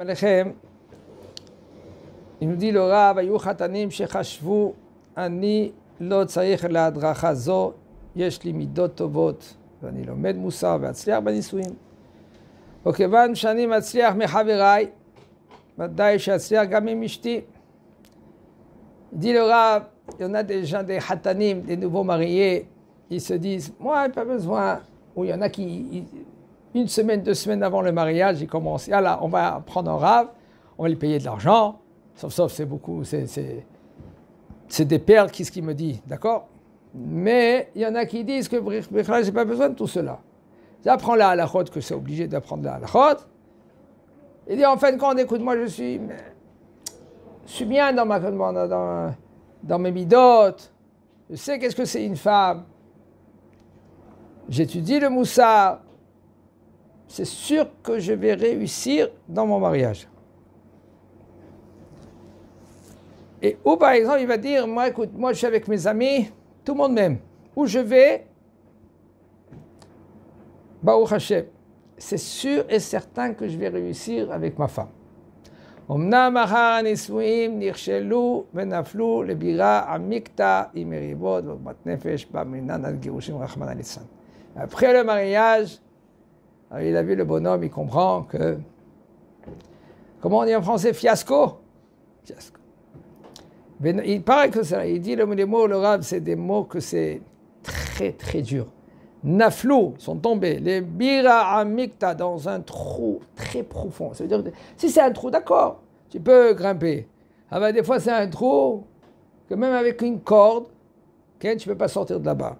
עליכם, יהודי לא רב, היו חתנים שחשבו, אני לא צריך להדרכה זו, יש לי מידות טובות, ואני לומד מוסר ואצליח בנישואים. וכיוון שאני מצליח מחבריי, ודאי שאצליח גם עם אשתי. דילו רב, יונת אלשן די חתנים, דנובו מריה, יסודיס, מוי פבזווה, הוא יונה כי... une semaine, deux semaines avant le mariage, ils commencent, ah là, on va prendre un rave, on va lui payer de l'argent, sauf, sauf, c'est beaucoup, c'est des perles, qu'est-ce qu'il me dit, d'accord Mais il y en a qui disent que je j'ai pas besoin de tout cela. J'apprends la halachot que c'est obligé d'apprendre la halachot. Il dit, en fin de compte, écoute, moi je suis, je suis bien dans, ma, dans, dans mes midotes, je sais qu'est-ce que c'est une femme, j'étudie le moussa, c'est sûr que je vais réussir dans mon mariage. Et où par exemple, il va dire, moi écoute, moi je suis avec mes amis, tout le monde m'aime. Où je vais, Baruch Hashem, c'est sûr et certain que je vais réussir avec ma femme. Après le mariage, ah, il a vu le bonhomme, il comprend que. Comment on dit en français Fiasco Fiasco. Il paraît que ça. Il dit les mots, le rab, c'est des mots que c'est très très dur. Naflou sont tombés. Les bira amikta dans un trou très profond. Ça veut dire si c'est un trou, d'accord, tu peux grimper. Ah ben, des fois c'est un trou que même avec une corde, tu ne peux pas sortir de là-bas.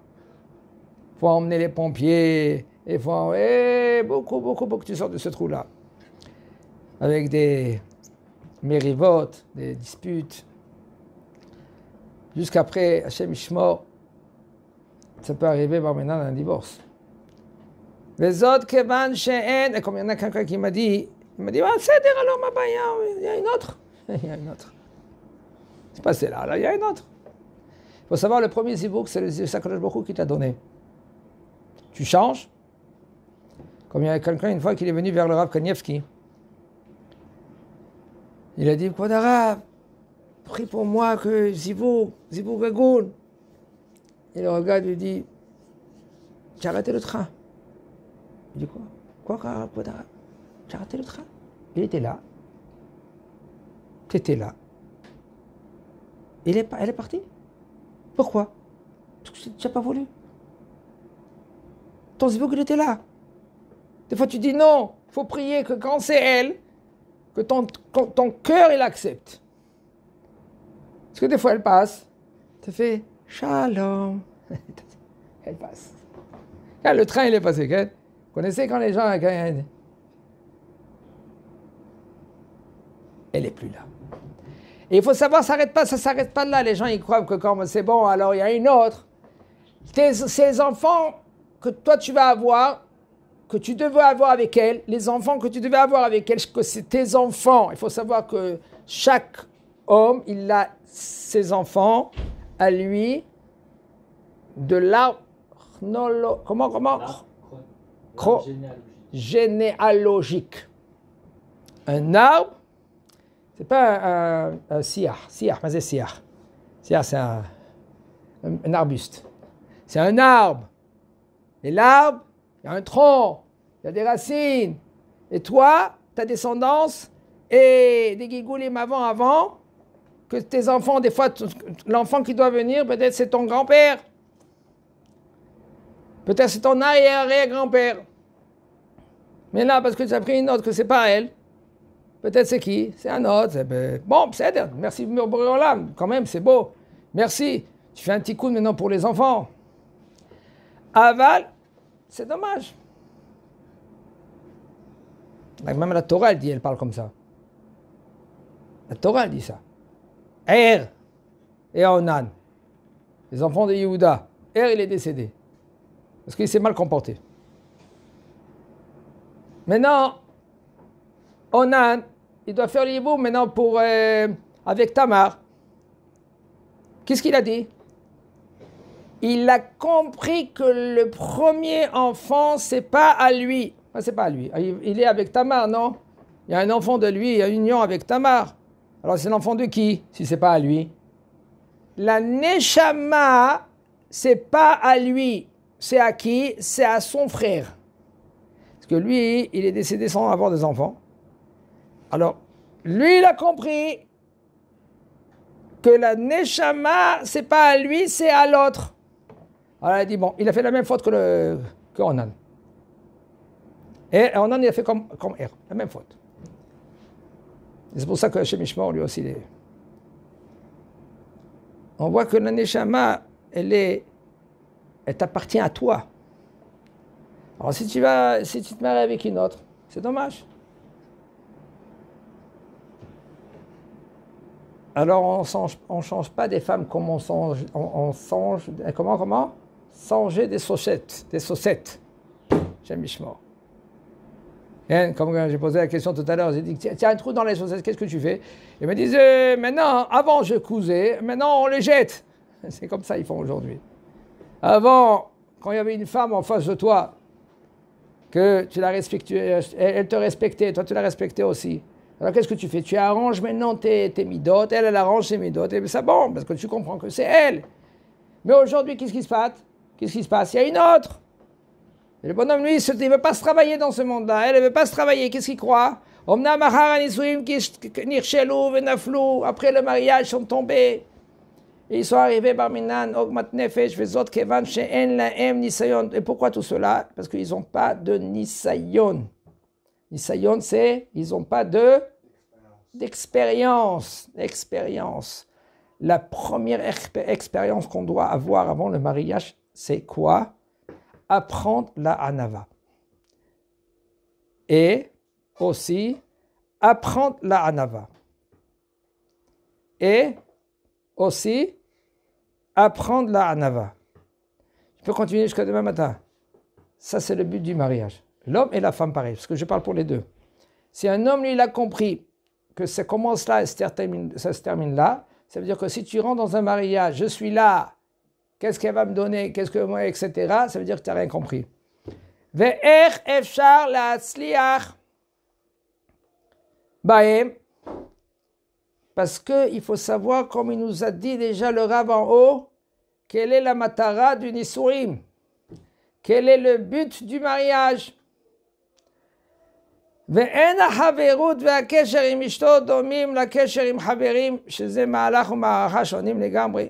Il Faut emmener les pompiers. Et faut, eh, beaucoup, beaucoup, beaucoup, que tu sors de ce trou-là. Avec des mérivotes, des disputes. Jusqu'après, Hachem Ishmor, ça peut arriver bah, maintenant un divorce. Les autres, Kevan, et comme il y en a quelqu'un qui m'a dit, il m'a dit, ah, c'est c'est alors ma il y a une autre. il y a une autre. C'est passé là, là, il y a une autre. Il faut savoir, le premier zibouk, c'est le sacrage beaucoup qui t'a donné. Tu changes, comme il y avait quelqu'un une fois qu'il est venu vers le Rav Kanievski. Il a dit Quoi d'arabe Prie pour moi que Zibou, Zibou Gagoun. Il le regarde lui dit Tu as raté le train. Il dit Quoi Quoi, quoi d'arabe Tu as raté le train Il était là. Tu étais là. est, elle est partie. Pourquoi Parce que tu n'as pas voulu. Ton Zibou, il était là. Des fois, tu dis non, il faut prier que quand c'est elle, que ton, ton cœur, il accepte. Parce que des fois, elle passe, tu fais shalom. elle passe. Ah, le train, il est passé. Hein. Vous connaissez quand les gens. Hein, elle n'est plus là. Et il faut savoir, ça s'arrête pas, ça s'arrête pas là. Les gens, ils croient que quand c'est bon, alors il y a une autre. ces enfants que toi, tu vas avoir, que tu devais avoir avec elle, les enfants que tu devais avoir avec elle, que c'est tes enfants. Il faut savoir que chaque homme, il a ses enfants à lui de l'arbre. Comment, comment généalogique. Un arbre, c'est pas un, un, mais c'est c'est un, un, arbuste. C'est un arbre. Et l'arbre, il y a un tronc, il y a des racines. Et toi, ta descendance, et des guigoulim avant, avant, que tes enfants, des fois, l'enfant qui doit venir, peut-être c'est ton grand-père. Peut-être c'est ton arrière-arrière-grand-père. Mais là, parce que tu as pris une note que c'est pas elle. Peut-être c'est qui C'est un autre. Ben, bon, c'est Merci, l'âme. Quand même, c'est beau. Merci. Tu fais un petit coup maintenant pour les enfants. Aval, c'est dommage. Bah, même la Torah, elle dit, elle parle comme ça. La Torah, elle dit ça. Er et Onan, les enfants de Yehuda. Er, il est décédé. Parce qu'il s'est mal comporté. Maintenant, Onan, il doit faire l'hibou maintenant pour, euh, avec Tamar. Qu'est-ce qu'il a dit il a compris que le premier enfant, c'est pas à lui. c'est pas à lui. Ah, il est avec Tamar, non Il y a un enfant de lui, il y a une union avec Tamar. Alors c'est l'enfant de qui, si c'est pas à lui La Neshama, c'est pas à lui. C'est à qui C'est à son frère. Parce que lui, il est décédé sans avoir des enfants. Alors, lui, il a compris que la Neshama, c'est pas à lui, c'est à l'autre. Alors elle dit, bon, il a fait la même faute que, le, que Onan. Et Onan, il a fait comme, comme R, la même faute. C'est pour ça que chez lui aussi, On voit que la Neshama, elle est... Elle t'appartient à toi. Alors si tu vas, si tu te maries avec une autre, c'est dommage. Alors on ne change, on change pas des femmes comme on on songe, comment, comment Sanger des saucettes, des saucettes J'aime moi comme j'ai posé la question tout à l'heure, j'ai dit Tiens, un trou dans les saucettes, qu'est-ce que tu fais Ils me disait euh, Maintenant, avant je cousais, maintenant on les jette. C'est comme ça ils font aujourd'hui. Avant, quand il y avait une femme en face de toi, que tu la respectais, euh, elle te respectait, toi tu la respectais aussi. Alors qu'est-ce que tu fais Tu arranges maintenant tes, tes midotes, elle, elle arrange ses midotes, et ça ben, bon, parce que tu comprends que c'est elle. Mais aujourd'hui, qu'est-ce qui se passe Qu'est-ce qui se passe Il y a une autre. le bonhomme, lui, il ne veut pas se travailler dans ce monde-là. Elle ne veut pas se travailler. Qu'est-ce qu'il croit après le mariage, sont tombés. Et ils sont arrivés par Minan, Nefesh, Nisayon. Et pourquoi tout cela Parce qu'ils n'ont pas de Nisayon. Nisayon, c'est ils n'ont pas de d'expérience. Expérience. La première expérience qu'on doit avoir avant le mariage, c'est quoi Apprendre la anava. Et aussi, apprendre la anava. Et aussi, apprendre la anava. Je peux continuer jusqu'à demain matin. Ça, c'est le but du mariage. L'homme et la femme, pareil, parce que je parle pour les deux. Si un homme, lui, il a compris que ça commence là et termine, ça se termine là, ça veut dire que si tu rentres dans un mariage, je suis là, qu'est-ce qu'elle va me donner, qu'est-ce que moi, etc. Ça veut dire que tu n'as rien compris. Parce qu'il faut savoir, comme il nous a dit déjà le rab en haut, quelle est la matara du Nisurim Quel est le but du mariage ואין החברות והקשר domim la kecherim לקשר עם חברים, שזה un ומערכה שונים לגמרי.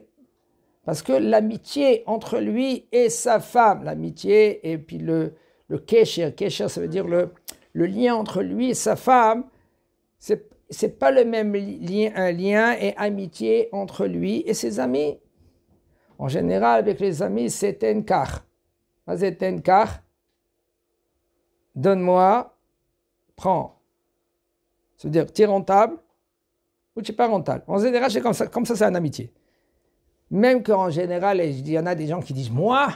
Parce que l'amitié entre lui et sa femme, l'amitié et puis le, le kesher, ça veut dire le, le lien entre lui et sa femme, c'est n'est pas le même lien, un lien et amitié entre lui et ses amis. En général, avec les amis, c'est tenkar. Vas-y, tenkar. Donne-moi, prends. Ça veut dire, tu es rentable ou tu n'es pas rentable. En général, c'est comme ça, comme ça, c'est une amitié. Même qu'en général, il y en a des gens qui disent, moi,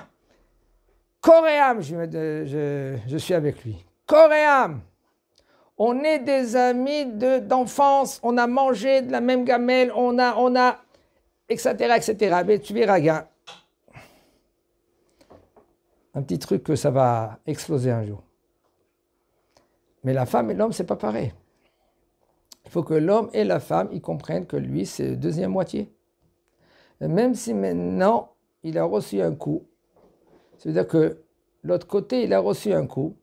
Coréam, je, suis avec lui. Coréam, on est des amis d'enfance, on a mangé de la même gamelle, on a, on a, etc., etc. Mais tu verras, bien. un petit truc que ça va exploser un jour. Mais la femme et l'homme, c'est pas pareil. Il faut que l'homme et la femme, ils comprennent que lui, c'est deuxième moitié. Même si maintenant, il a reçu un coup, cest à dire que l'autre côté, il a reçu un coup,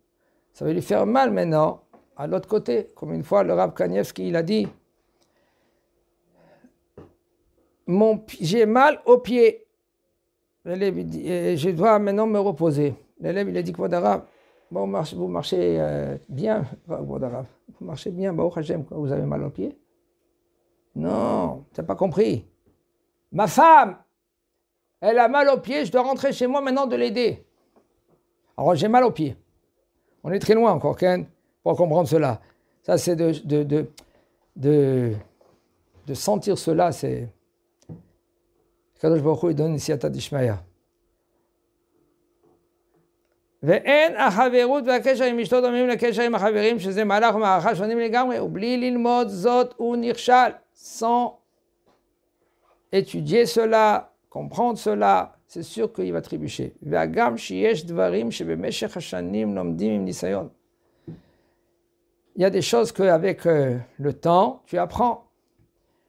ça va lui faire mal maintenant à l'autre côté. Comme une fois, le rab Kanievski, il a dit J'ai mal au pied. L'élève, je dois maintenant me reposer. L'élève, il a dit que d'arabe bon, euh, vous marchez bien, vous marchez bien, vous avez mal au pied Non, tu n'as pas compris. Ma femme, elle a mal aux pieds, je dois rentrer chez moi maintenant de l'aider. Alors j'ai mal aux pieds. On est très loin encore, Ken, pour comprendre cela. Ça, c'est de, de, de, de, de sentir cela, c'est. Kadosh Baruch Hu, il donne ici à Tadishmaya. ואין החברות והקשר עם אשתו דומים לקשר עם החברים, שזה מהלך ומערכה שונים לגמרי, ובלי ללמוד זאת הוא נכשל. Sans étudier cela, comprendre cela, c'est sûr qu'il va trébucher. Il y a des choses qu'avec euh, le temps, tu apprends.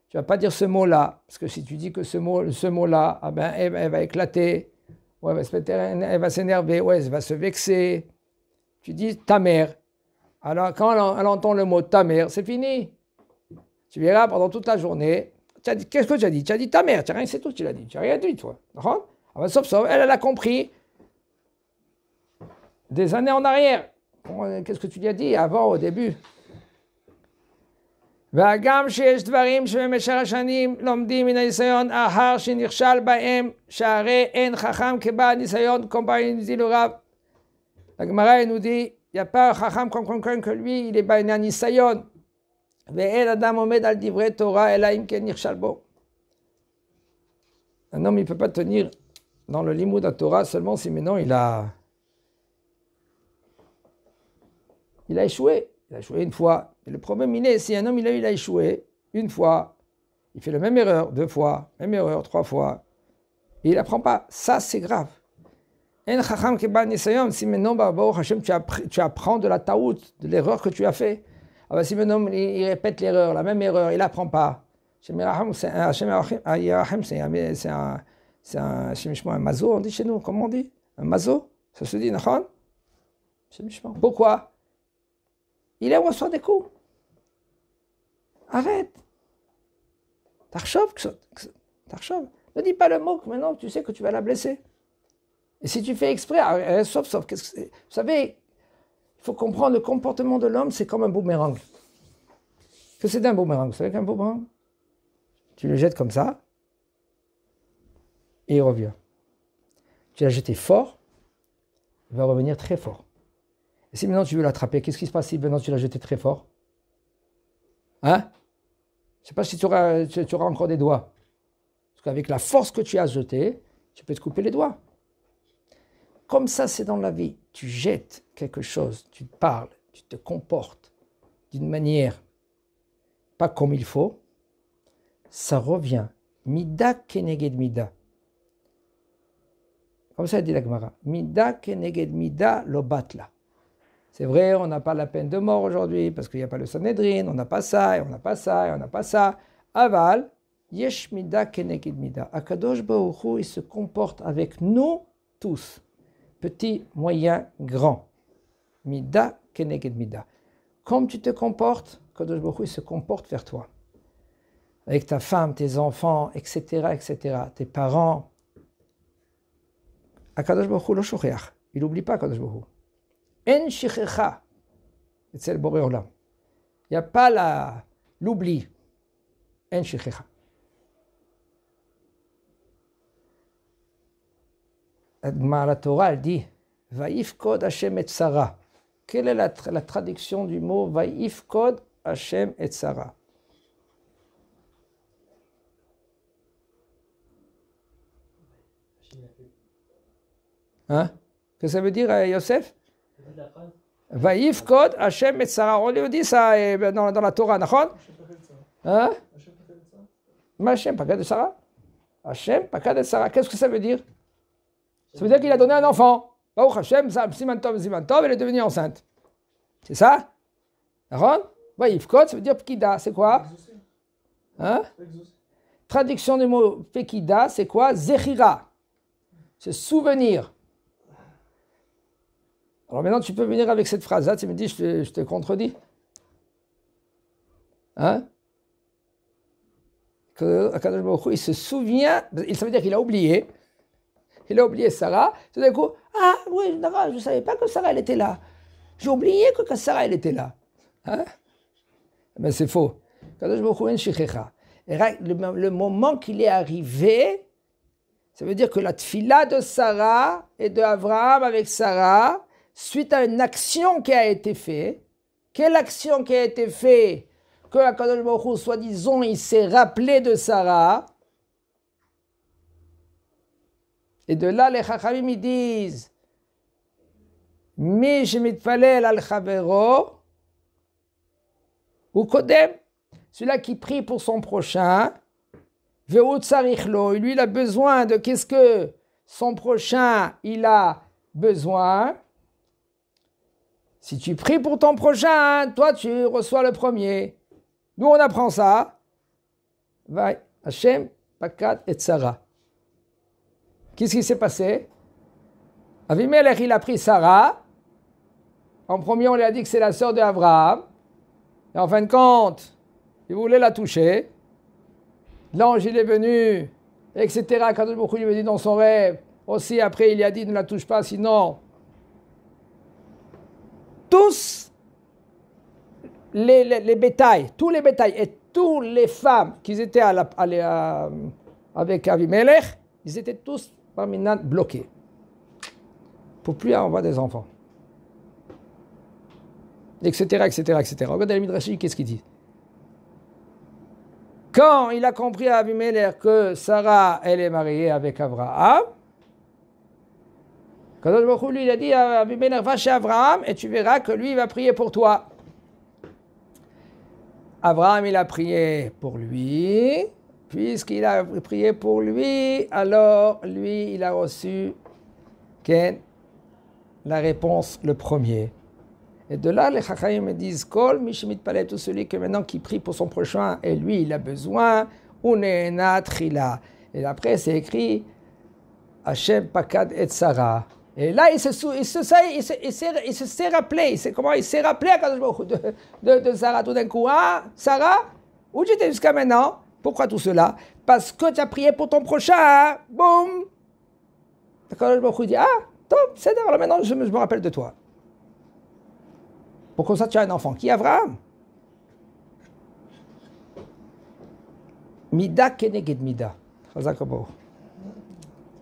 Tu vas pas dire ce mot-là, parce que si tu dis que ce mot-là, ce mot -là, ben, elle, va éclater, elle va s'énerver, elle va se vexer. Tu dis ta mère. Alors quand elle, elle entend le mot ta mère, c'est fini. Tu verras pendant toute la journée, Qu'est-ce que tu as dit Tu as dit ta mère, tu rien, c'est tout tu l'as dit. Tu n'as rien dit, toi. Ah ben, sauf, elle, elle a compris des années en arrière. Euh, qu'est-ce que tu lui as dit avant, au début la Gemara, un homme, il ne peut pas tenir dans le de la Torah seulement si maintenant il a. Il a échoué. Il a échoué une fois. le problème, il est si un homme, il a, il a échoué une fois, il fait la même erreur deux fois, même erreur trois fois, et il n'apprend pas. Ça, c'est grave. si maintenant, bah, tu apprends de la taout, de l'erreur que tu as fait, ah bah, si mon homme, il, répète l'erreur, la même erreur, il n'apprend pas. c'est un, c'est un, mazo, on dit chez nous, comment on dit Un mazo Ça se dit, Nachon Pourquoi Il est reçoit des coups. Arrête. Tarchov, Tarchov. Ne dis pas le mot, que maintenant tu sais que tu vas la blesser. Et si tu fais exprès, ah, euh, sauf, sauf, qu'est-ce que Vous savez, il faut comprendre le comportement de l'homme, c'est comme un boomerang. Que c'est d'un boomerang. C'est savez qu'un boomerang Tu le jettes comme ça et il revient. Tu l'as jeté fort, il va revenir très fort. Et si maintenant tu veux l'attraper, qu'est-ce qui se passe si maintenant tu l'as jeté très fort Hein Je ne sais pas si tu tu auras encore des doigts. Parce qu'avec la force que tu as jetée, tu peux te couper les doigts. Comme ça, c'est dans la vie. Tu jettes quelque chose, tu parles, tu te comportes d'une manière pas comme il faut, ça revient. Mida keneged mida. Comme ça dit la Gemara. Mida keneged mida lo batla. C'est vrai, on n'a pas la peine de mort aujourd'hui parce qu'il n'y a pas le Sanhedrin, on n'a pas ça, et on n'a pas ça, et on n'a pas ça. Aval, yesh mida keneged mida. Akadosh Baruch il se comporte avec nous tous petit, moyen, grand. Mida, keneged Comme tu te comportes, Kadosh Baruch se comporte vers toi. Avec ta femme, tes enfants, etc., etc., tes parents. A Baruch lo Il n'oublie pas Kadosh En shichecha. c'est le Il n'y a pas l'oubli. En shichecha. la Torah, elle dit Kod Hashem et Sarah. Quelle est la, traduction du mot Vaifkod Hashem et Sarah Hein Que ça veut dire, euh, Yosef Vaifkod Hashem et Sarah. On lui dit ça euh, dans, la Torah, Nachon Hein Hashem, Pakad de Sarah Hashem, pas de Sarah. Qu'est-ce que ça veut dire ça veut dire qu'il a donné un enfant. Baruch Hashem, Simantov, Simantov, elle est devenue enceinte. C'est ça Aaron ça veut dire Pekida, c'est quoi Hein Traduction du mot Pekida, c'est quoi Zechira. C'est souvenir. Alors maintenant, tu peux venir avec cette phrase-là, tu me dis, je te, contredis. Hein il se souvient, ça veut dire qu'il a oublié, il a oublié Sarah. Tout ah je ne savais pas que Sarah, était là. J'ai oublié que Sarah, était là. Mais hein? eh ben, c'est faux. Le, moment qu'il est arrivé, ça veut dire que la tfila de Sarah et de Abraham avec Sarah, suite à une action qui a été faite, quelle action qui a été faite Que Akadosh soi-disant, il s'est rappelé de Sarah, Et de là, les Chachamim, ils disent Mi shemitfalel al chavero ou kodem, celui-là qui prie pour son prochain, ve'utzarichlo, lui, il a besoin de qu'est-ce que son prochain, il a besoin. Si tu pries pour ton prochain, toi, tu reçois le premier. Nous, on apprend ça. Vai, Hashem, Pakat et Sarah. Qu'est-ce qui s'est passé Avimelech, il a pris Sarah. En premier, on lui a dit que c'est la sœur d'Abraham. Et en fin de compte, il voulait la toucher. L'ange, il est venu, etc. Quand beaucoup lui a dit dans son rêve, aussi après, il lui a dit ne la touche pas, sinon. Tous les, bétails, tous les bétails et toutes les femmes qui étaient euh, avec Avimelech, ils étaient tous bloqué. Pour plus avoir des enfants. Etc., etc., etc. Regardez le Midrashi, qu'est-ce qu'il dit Quand il a compris à Abimelech que Sarah, elle est mariée avec Abraham, quand lui, il a dit à Abimelech, va chez Abraham et tu verras que lui, il va prier pour toi. Abraham, il a prié pour lui, puisqu'il a prié pour lui, alors lui, il a reçu la réponse le premier. Et de là, les Chachaïm me disent Kol Mishmit Palet, tout celui que maintenant qui prie pour son prochain et lui, il a besoin, Uneena Trila. Et après, c'est écrit Hachem Pakad et Sarah. Et là, il se, il se, il se, il se, il s'est rappelé, il s'est, comment, il s'est rappelé de, de, de Sarah tout d'un coup. Ah, Sarah, où j'étais jusqu'à maintenant pourquoi tout cela Parce que tu as prié pour ton prochain. Boum D'accord suis dit Ah, top, c'est maintenant je me, rappelle de toi. Pourquoi ça, tu as un enfant. Qui est Mida keneged mida.